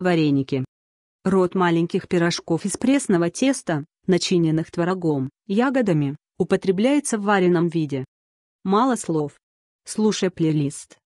Вареники. Рот маленьких пирожков из пресного теста, начиненных творогом, ягодами, употребляется в вареном виде. Мало слов. Слушай плейлист.